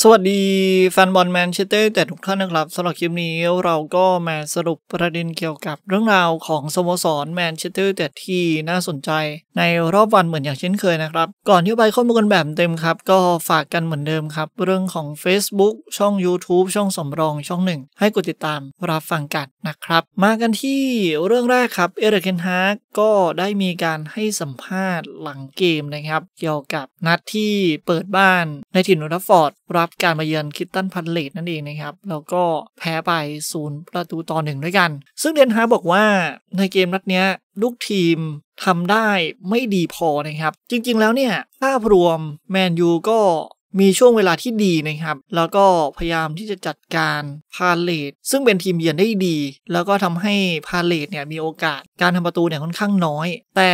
สวัสดีแฟนบอลแมนเชสเตอร์แต่ทุกท่านนะครับสำหรับคลิปนี้เราก็มาสรุปประเด็นเกี่ยวกับเรื่องราวของสโมสรแมนเชสเตอร์แต่ที่น่าสนใจ ในรอบวันเหมือนอย่างเช่นเคยนะครับ ก่อนที่ไปข้อมูลกันแบบเต็มครับ ก็ฝากกันเหมือนเดิมครับ เรื่องของ Facebook ช่อง YouTube ช่องสำรองช่องหนึ่ง ให้กดติดตามรับฟังกันนะครับ มากันที่เรื่องแรกครับเอริกเคนฮาร์ก็ได้มีการให้สัมภาษณ์หลังเกมนะครับ เกี่ยวกับนัดที่เปิดบ้านในถิ่นนอร์ฟอร์ดับการมาเยือนคิตตันพันเลดนั่นเองนะครับแล้วก็แพ้ไปศูนย์ประตูต่อหนึ่งด้วยกัน ซึ่งเดนฮาบอกว่าในเกมนัดนี้ลูกทีมทำได้ไม่ดีพอนะครับ จริงๆแล้วเนี่ยภาพรวมแมนยูก็มีช่วงเวลาที่ดีนะครับแล้วก็พยายามที่จะจัดการพาเลตซึ่งเป็นทีมเยือนได้ดี แล้วก็ทำให้พาเลตเนี่ยมีโอกาสการทำประตูเนี่ยค่อนข้างน้อย แต่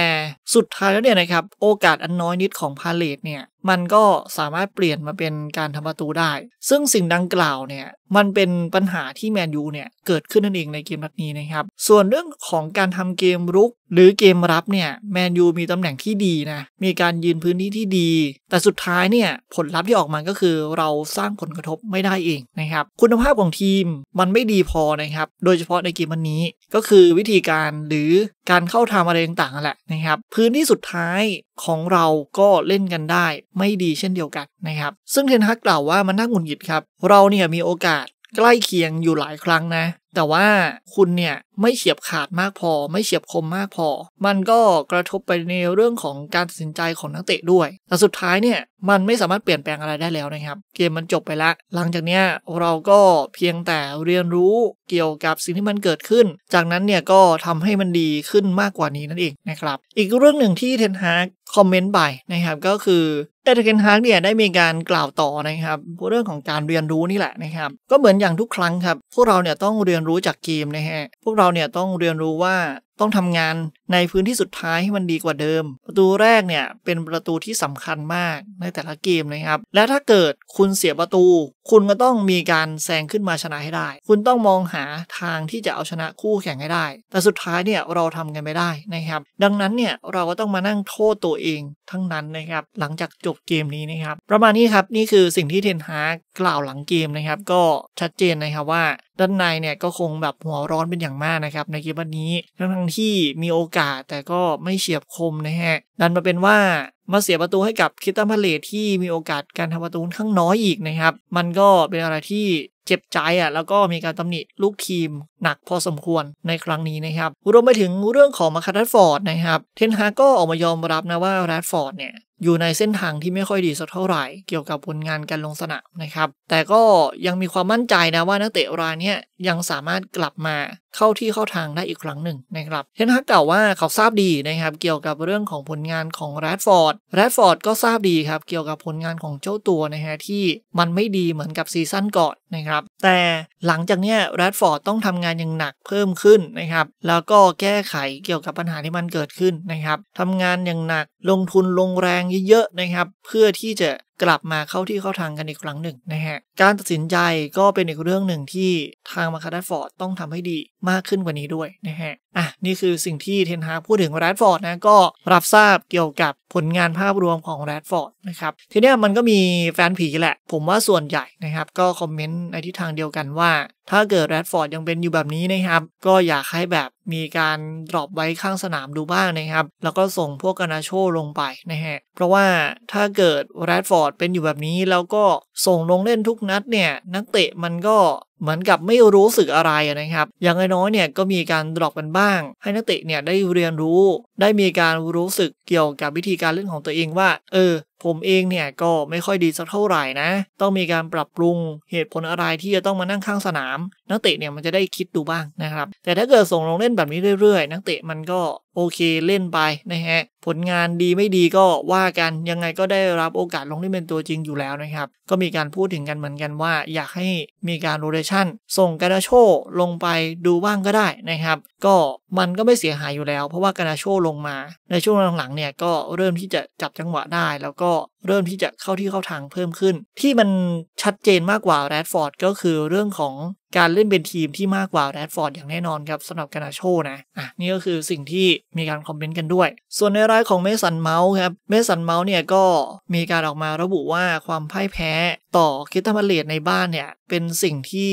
สุดท้ายแล้วเนี่ยนะครับโอกาสอันน้อยนิดของพาเลตเนี่ยมันก็สามารถเปลี่ยนมาเป็นการทำประตูได้ ซึ่งสิ่งดังกล่าวเนี่ยมันเป็นปัญหาที่แมนยูเนี่ยเกิดขึ้นนั่นเองในเกมนัดนี้นะครับ ส่วนเรื่องของการทำเกมรุกหรือเกมรับเนี่ยแมนยูมีตำแหน่งที่ดีนะ มีการยืนพื้นที่ที่ดี แต่สุดท้ายเนี่ยผลลัพธ์ที่ออกมาก็คือเราสร้างผลกระทบไม่ได้เองนะครับ คุณภาพของทีมมันไม่ดีพอนะครับ โดยเฉพาะในเกมวันนี้ก็คือวิธีการหรือการเข้าทำอะไรต่างๆแหละนะครับ พื้นที่สุดท้ายของเราก็เล่นกันได้ไม่ดีเช่นเดียวกันนะครับ ซึ่งเทนฮากกล่าวว่ามันน่าหงุดหงิดครับ เราเนี่ยมีโอกาสใกล้เคียงอยู่หลายครั้งนะ แต่ว่าคุณเนี่ยไม่เฉียบขาดมากพอไม่เฉียบคมมากพอ มันก็กระทบไปในเรื่องของการตัดสินใจของนักเตะด้วยแต่สุดท้ายเนี่ยมันไม่สามารถเปลี่ยนแปลงอะไรได้แล้วนะครับเกมมันจบไปละหลังจากเนี้ยเราก็เพียงแต่เรียนรู้เกี่ยวกับสิ่งที่มันเกิดขึ้น จากนั้นเนี่ยก็ทำให้มันดีขึ้นมากกว่านี้นั่นเองนะครับอีกเรื่องหนึ่งที่เทนฮากคอมเมนต์ไปนะครับก็คือเอเดเกนฮาร์กเนี่ยได้มีการกล่าวต่อนะครับเรื่องของการเรียนรู้นี่แหละนะครับก็เหมือนอย่างทุกครั้งครับพวกเราเนี่ยต้องเรียนรู้จากเกมนะฮะพวกเราเนี่ยต้องเรียนรู้ว่าต้องทำงานในพื้นที่สุดท้ายให้มันดีกว่าเดิม ประตูแรกเนี่ยเป็นประตูที่สำคัญมากในแต่ละเกมนะครับ และถ้าเกิดคุณเสียประตู คุณก็ต้องมีการแซงขึ้นมาชนะให้ได้ คุณต้องมองหาทางที่จะเอาชนะคู่แข่งให้ได้ แต่สุดท้ายเนี่ยเราทำกันไม่ได้นะครับ ดังนั้นเนี่ย เราก็ต้องมานั่งโทษตัวเองทั้งนั้นนะครับ หลังจากจบเกมนี้นะครับ ประมาณนี้ครับนี่คือสิ่งที่เทนฮากกล่าวหลังเกมนะครับ ก็ชัดเจนนะครับว่าด้านในเนี่ยก็คงแบบหัวร้อนเป็นอย่างมากนะครับในเกมวันนี้ทั้งที่มีโอกาสแต่ก็ไม่เฉียบคมนะฮะดันมาเป็นว่ามาเสียประตูให้กับคิตาพาเลตที่มีโอกาสการทำประตูข้างน้อยอีกนะครับ มันก็เป็นอะไรที่เจ็บใจอ่ะแล้วก็มีการตำหนิลูกทีมหนักพอสมควรในครั้งนี้นะครับรวมไปถึงเรื่องของมาคาร์ดฟอร์ดนะครับ เทนฮาก็ออกมายอมรับนะว่าแรดฟอร์ดเนี่ยอยู่ในเส้นทางที่ไม่ค่อยดีสักเท่าไหร่เกี่ยวกับผลงานการลงสนามนะครับ แต่ก็ยังมีความมั่นใจนะว่านักเตะรายนี้ยังสามารถกลับมาเข้าที่เข้าทางได้อีกครั้งหนึ่งนะครับเทนฮากล่าวว่าเขาทราบดีนะครับเกี่ยวกับเรื่องของผลงานของแรดฟอร์ดแรดฟอร์ดก็ทราบดีครับ เกี่ยวกับผลงานของเจ้าตัวนะฮะที่มันไม่ดีเหมือนกับซีซั่นก่อนนะครับ แต่หลังจากเนี้ยแรดฟอร์ดต้องทำงานอย่างหนักเพิ่มขึ้นนะครับ แล้วก็แก้ไขเกี่ยวกับปัญหาที่มันเกิดขึ้นนะครับทำงานอย่างหนักลงทุนลงแรงเยอะๆนะครับ เพื่อที่จะกลับมาเข้าที่เข้าทางกันอีกครั้งหนึ่งนะฮะ การตัดสินใจก็เป็นอีกเรื่องหนึ่งที่ทางมาคาร์ฟอร์ดต้องทำให้ดีมากขึ้นกว่านี้ด้วยนะฮะ อ่ะนี่คือสิ่งที่เทนฮาพูดถึงแรดฟอร์ดนะ ก็รับทราบเกี่ยวกับผลงานภาพรวมของแรดฟอร์ดนะครับ ทีนี้มันก็มีแฟนผีแหละผมว่าส่วนใหญ่นะครับก็คอมเมนต์ในทิศทางเดียวกันว่าถ้าเกิดแรดฟอร์ดยังเป็นอยู่แบบนี้นะครับ ก็อยากให้แบบมีการ ดรอปไว้ข้างสนามดูบ้างนะครับ แล้วก็ส่งพวกกานาโชลงไปนะฮะเพราะว่าถ้าเกิดแรดฟอร์ดเป็นอยู่แบบนี้ แล้วก็ส่งลงเล่นทุกนัดเนี่ย นักเตะมันก็เหมือนกับไม่รู้สึกอะไรนะครับ อย่างน้อยเนี่ยก็มีการดรอปกันบ้าง ให้นักเตะเนี่ยได้เรียนรู้ ได้มีการรู้สึกเกี่ยวกับวิธีการเล่นของตัวเองว่า เออ ผมเองเนี่ยก็ไม่ค่อยดีสักเท่าไหร่นะต้องมีการปรับปรุงเหตุผลอะไรที่จะต้องมานั่งข้างสนาม นักเตะเนี่ยมันจะได้คิดดูบ้างนะครับ แต่ถ้าเกิดส่งลงเล่นแบบนี้เรื่อย ๆ นักเตะมันก็โอเคเล่นไปนะฮะผลงานดีไม่ดีก็ว่ากันยังไงก็ได้รับโอกาสลงที่เป็นตัวจริงอยู่แล้วนะครับก็มีการพูดถึงกันเหมือนกันว่าอยากให้มีการโรเตชันส่งกานาโชลงไปดูบ้างก็ได้นะครับก็มันก็ไม่เสียหายอยู่แล้วเพราะว่ากานาโชลงมา ในช่วงหลังๆเนี่ยก็เริ่มที่จะจับจังหวะได้แล้วก็เริ่มที่จะเข้าที่เข้าทางเพิ่มขึ้น ที่มันชัดเจนมากกว่าแรดฟอร์ดก็คือเรื่องของการเล่นเป็นทีมที่มากกว่าแรดฟอร์ดอย่างแน่นอนครับสำหรับกานาโชนะอ่ะนี่ก็คือสิ่งที่มีการคอมเมนต์กันด้วย ส่วนในรายของเมสันเมาส์ครับเมสันเมาส์เนี่ยก็มีการออกมาระบุว่าความพ่ายแพ้ต่อคิตามาเลตในบ้านเนี่ย เป็นสิ่งที่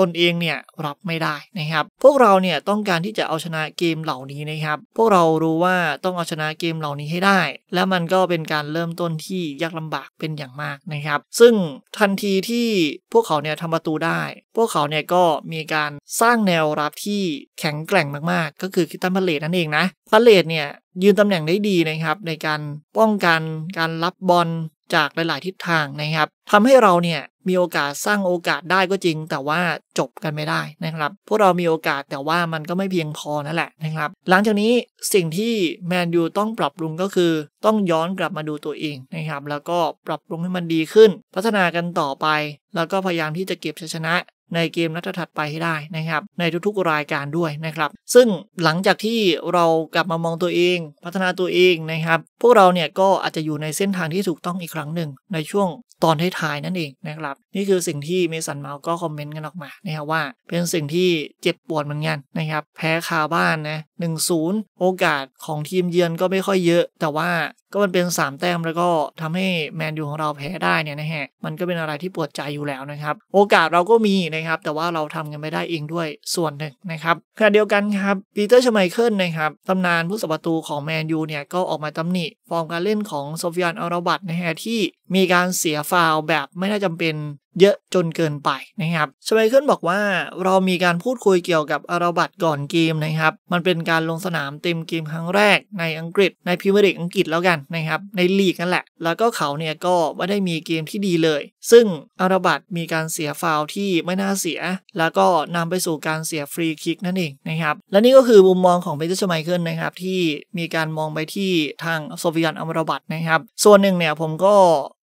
ตนเองเนี่ยรับไม่ได้นะครับ พวกเราเนี่ยต้องการที่จะเอาชนะเกมเหล่านี้นะครับ พวกเรารู้ว่าต้องเอาชนะเกมเหล่านี้ให้ได้ และมันก็เป็นการเริ่มต้นที่ยากลำบากเป็นอย่างมากนะครับ ซึ่งทันทีที่พวกเขาเนี่ยทำประตูได้ พวกเขาเนี่ยก็มีการสร้างแนวรับที่แข็งแกร่งมากๆ ก็คือคิตันพาเลตนั่นเองนะพาเลตเนี่ยยืนตำแหน่งได้ดีนะครับในการป้องกันการรับบอลจากหลาย ๆทิศทางนะครับทำให้เราเนี่ยมีโอกาสสร้างโอกาสได้ก็จริง แต่ว่าจบกันไม่ได้นะครับ พวกเรา มีโอกาสแต่ว่ามันก็ไม่เพียงพอนั่นแหละนะครับ หลังจากนี้สิ่งที่แมนยูต้องปรับปรุงก็คือต้องย้อนกลับมาดูตัวเองนะครับแล้วก็ปรับปรุงให้มันดีขึ้น พัฒนากันต่อไป แล้วก็พยายามที่จะเก็บชัยชนะในเกมนัดถัดไปให้ได้นะครับในทุกๆ รายการด้วยนะครับซึ่งหลังจากที่เรากลับมามองตัวเองพัฒนาตัวเองนะครับพวกเราเนี่ยก็อาจจะอยู่ในเส้นทางที่ถูกต้องอีกครั้งหนึ่ง ในช่วงตอนท้ายๆนั่นเองนะครับนี่คือสิ่งที่เมสันเมาก็คอมเมนต์กันออกมานะครับว่าเป็นสิ่งที่เจ็บปวดเหมือนกันนะครับแพ้คาบ้านนะหนึ่งศูนย์โอกาสของทีมเยือนก็ไม่ค่อยเยอะ แต่ว่าก็มันเป็น 3 แต้มแล้วก็ทำให้แมนยูของเราแพ้ได้เนี่ยนะฮะมันก็เป็นอะไรที่ปวดใจอยู่แล้วนะครับ โอกาสเราก็มีนะะครับ แต่ว่าเราทำกันไม่ได้เองด้วยส่วนหนึ่งนะครับขณะเดียวกันครับปีเตอร์ชไมเคิลนะครับ ตำนานผู้สับประตูของแมนยูเนี่ย ก็ออกมาตำหนิ ฟอร์มการเล่นของโซฟิยานอาราบัตนะฮะที่มีการเสียฟาวแบบไม่น่าจำเป็นเยอะจนเกินไปนะครับสไปเคิลบอกว่าเรามีการพูดคุยเกี่ยวกับอาราบัตก่อนเกมนะครับ มันเป็นการลงสนามเต็มเกมครั้งแรกในอังกฤษในพรีเมียร์ลีกอังกฤษแล้วกันนะครับในลีกนั่นแหละ แล้วก็เขาเนี่ยก็ไม่ได้มีเกมที่ดีเลย ซึ่งอาราบัตมีการเสียฟาวที่ไม่น่าเสีย แล้วก็นำไปสู่การเสียฟรีคิกนั่นเองนะครับ และนี่ก็คือมุมมองของเบเจอร์สไปเคิลนะครับที่มีการมองไปที่ทางโซฟิยันอาราบัตนะครับ ส่วนหนึ่งเนี่ยผมก็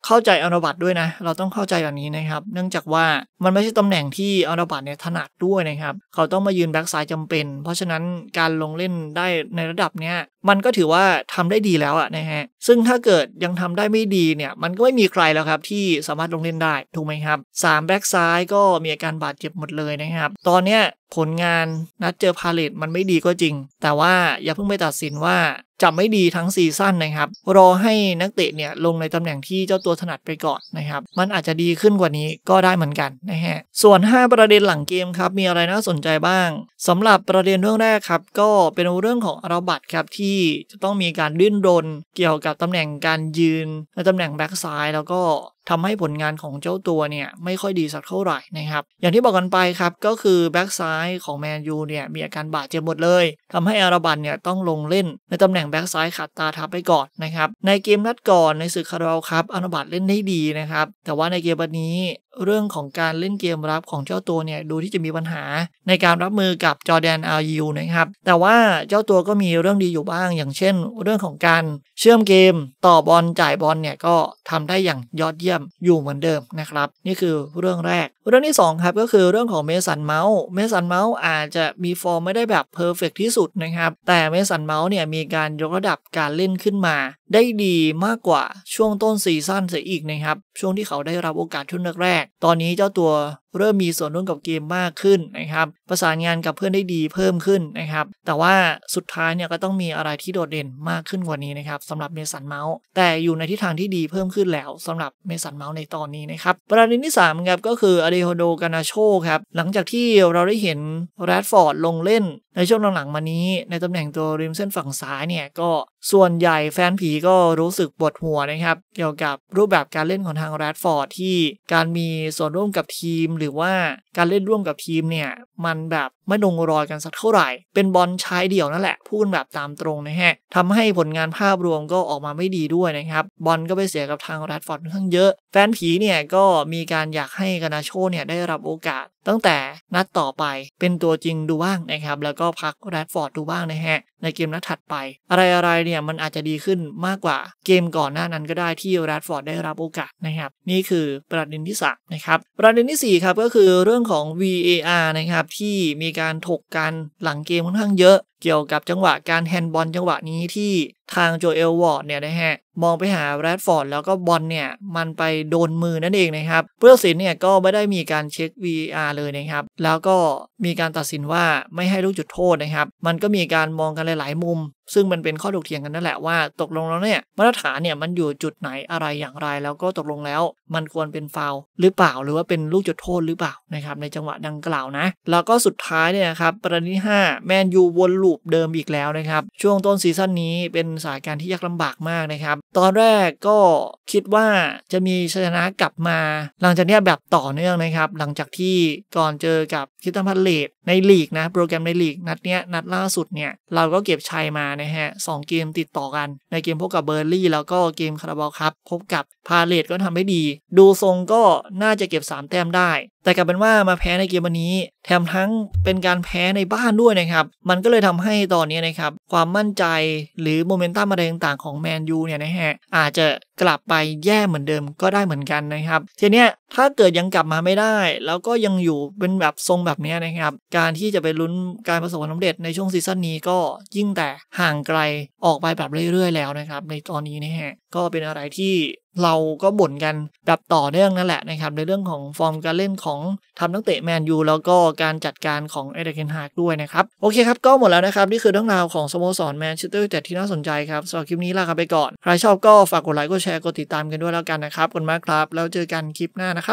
เข้าใจอนุบัตด้วยนะ เราต้องเข้าใจอย่างนี้นะครับ เนื่องจากว่ามันไม่ใช่ตำแหน่งที่อนุบัตเนี่ยถนัดด้วยนะครับ เขาต้องมายืนแบ็กซ้ายจำเป็น เพราะฉะนั้นการลงเล่นได้ในระดับเนี้ยมันก็ถือว่าทำได้ดีแล้วอะนะฮะ ซึ่งถ้าเกิดยังทำได้ไม่ดีเนี่ย มันก็ไม่มีใครแล้วครับที่สามารถลงเล่นได้ ถูกไหมครับ3แบ็กซ้ายก็มีอาการบาดเจ็บหมดเลยนะครับ ตอนเนี้ยผลงานนัดเจอพาเลตมันไม่ดีก็จริง แต่ว่าอย่าเพิ่งไปตัดสินว่าจะไม่ดีทั้งซีซั่นนะครับ รอให้นักเตะเนี่ยลงในตำแหน่งที่เจ้าตัวถนัดไปก่อนนะครับ มันอาจจะดีขึ้นกว่านี้ก็ได้เหมือนกันนะฮะส่วน 5 ประเด็นหลังเกมครับมีอะไรน่าสนใจบ้าง สำหรับประเด็นเรื่องแรกครับก็เป็นเรื่องของอาราบัตครับที่จะต้องมีการดิ้นรน เกี่ยวกับตำแหน่งการยืนในตำแหน่งแบ็กซ้ายแล้วก็ทำให้ผลงานของเจ้าตัวเนี่ย ไม่ค่อยดีสักเท่าไหร่นะครับ อย่างที่บอกกันไปครับ ก็คือแบ็กซ้ายของแมนยูเนี่ย มีอาการบาดเจ็บหมดเลย ทำให้อาราบันเนี่ย ต้องลงเล่นในตำแหน่งแบ็กซ้ายขาดตาทับไปก่อนนะครับ ในเกมนัดก่อนในศึกคาราบาครับอาราบันเล่นได้ดีนะครับ แต่ว่าในเกมวันนี้เรื่องของการเล่นเกมรับของเจ้าตัวเนี่ยดูที่จะมีปัญหาในการรับมือกับจอแดนอาร์ยูนะครับ แต่ว่าเจ้าตัวก็มีเรื่องดีอยู่บ้าง อย่างเช่นเรื่องของการเชื่อมเกมต่อบอลจ่ายบอลเนี่ยก็ทำได้อย่างยอดเยี่ยมอยู่เหมือนเดิมนะครับ นี่คือเรื่องแรก เรื่องที่2ครับก็คือเรื่องของเมสันเมาส์เมสันเมาส์อาจจะมีฟอร์มไม่ได้แบบเพอร์เฟกที่สุดนะครับ แต่เมสันเมาส์เนี่ยมีการยกระดับการเล่นขึ้นมา ได้ดีมากกว่าช่วงต้นซีซั่นเสียอีกนะครับช่วงที่เขาได้รับโอกาสช่วงแรกกตอนนี้เจ้าตัวเริ่มมีส่วนร่วมกับเกมมากขึ้นนะครับประสานงานกับเพื่อนได้ดีเพิ่มขึ้นนะครับแต่ว่าสุดท้ายเนี่ยก็ต้องมีอะไรที่โดดเด่นมากขึ้นกว่านี้นะครับสำหรับเมสันเมาส์ แต่อยู่ในทิศทางที่ดีเพิ่มขึ้นแล้ว สำหรับเมสันเมาส์ในตอนนี้นะครับ ประเด็นที่3ครับก็คืออเดโฮโดกานาโชครับหลังจากที่เราได้เห็นแรดฟอร์ดลงเล่นในช่วงหลังๆมานี้ในตำแหน่งตัวริมเส้นฝั่งซ้ายเนี่ยก็ส่วนใหญ่แฟนผีก็รู้สึกปวดหัวนะครับ เกี่ยวกับรูปแบบการเล่นของทางแรดฟอร์ดที่การมีส่วนร่วมกับทีมหรือว่าการเล่นร่วมกับทีมเนี่ย มันแบบไม่ลงรอยกันสักเท่าไหร่เป็นบอลชายเดี่ยวนั่นแหละพูดแบบตามตรงนะฮะทำให้ผลงานภาพรวมก็ออกมาไม่ดีด้วยนะครับบอลก็ไปเสียกับทางแรดฟอร์ดค่อนข้างเยอะ แฟนผีเนี่ยก็มีการอยากให้กานาโชเนี่ยได้รับโอกาสตั้งแต่นัดต่อไปเป็นตัวจริงดูบ้างนะครับแล้วก็พักแรดฟอร์ดดูบ้างนะฮะในเกมนัดถัดไป อะไรๆเนี่ยมันอาจจะดีขึ้นมากกว่าเกมก่อนหน้านั้นก็ได้ที่แรดฟอร์ดได้รับโอกาสนะครับนี่คือประเด็นที่3นะครับ ประเด็นที่4ครับก็คือเรื่องของ VAR นะครับที่มีการถกกันหลังเกมค่อนข้างเยอะเกี่ยวกับจังหวะการแฮนด์บอลจังหวะนี้ที่ทางโจเอลวอร์ดเนี่ยนะฮะมองไปหาแรดฟอร์ดแล้วก็บอลเนี่ยมันไปโดนมือนั่นเองนะครับผู้ตัดสินเนี่ยก็ไม่ได้มีการเช็ค VR เลยนะครับ แล้วก็มีการตัดสินว่าไม่ให้ลูกจุดโทษนะครับ มันก็มีการมองกันหลาย ๆ มุมซึ่งมันเป็นข้อถกเถียงกันนั่นแหละว่า ตกลงแล้วเนี่ยมาตรฐานเนี่ยมันอยู่จุดไหนอะไรอย่างไร แล้วก็ตกลงแล้วมันควรเป็นฟาวหรือเปล่าหรือว่าเป็นลูกจุดโทษหรือเปล่านะครับในจังหวะดังกล่าวนะแล้วก็สุดท้ายเนี่ยครับประเด็นที่5แมนยูวนลูปเดิมอีกแล้วนะครับช่วงต้นซีซั่นนี้เป็นสายการที่ยากลำบากมากนะครับตอนแรกก็คิดว่าจะมีชนะกลับมา หลังจากนี้แบบต่อเนื่องนะครับหลังจากที่ก่อนเจอกับคิตันพัลเลตในลีกนะโปรแกรมในลีกนัดเนี้ยนัดล่าสุดเนี่ยเราก็เก็บชัยมานะะฮะสเกมติดต่อกัน ในเกมพบกับเบอร์ลี่แล้วก็เกมคาราบาลครับ พบกับพาเลตก็ทำได้ดี ดูทรงก็น่าจะเก็บ3แต้มได้ แต่กลับเป็นว่ามาแพ้ในเกมวันนี้แถมทั้งเป็นการแพ้ในบ้านด้วยนะครับ มันก็เลยทำให้ตอนนี้นะครับ ความมั่นใจหรือโมเมนตัมอะไรต่าง ๆ ของแมนยูเนี่ยนะฮะ อาจจะกลับไปแย่เหมือนเดิมก็ได้เหมือนกันนะครับทีเนี้ยถ้าเกิดยังกลับมาไม่ได้ แล้วก็ยังอยู่เป็นแบบทรงแบบนี้นะครับ การที่จะไปลุ้นการประสบความสำเร็จในช่วงซีซั่นนี้ก็ยิ่งแต่ห่างไกลออกไปแบบเรื่อย ๆแล้วนะครับในตอนนี้นะฮะก็เป็นอะไรที่เราก็บ่นกันแบบต่อเนื่องนั่นแหละนะครับ ในเรื่องของฟอร์มการเล่นของทำนักเตะแมนยูแล้วก็การจัดการของเอเดเคนฮากด้วยนะครับ โอเคครับ ก็หมดแล้วนะครับ นี่คือเรื่องราวของสโมสรแมนเชสเตอร์ยูไนเต็ดที่น่าสนใจครับสำหรับคลิปนี้ลาไปก่อน ใครชอบก็ฝากกดไลค์กดแชร์กดติดตามกันด้วยแล้วกันนะครับขอบคุณมากครับแล้วเจอกันคลิปหน้านะครับ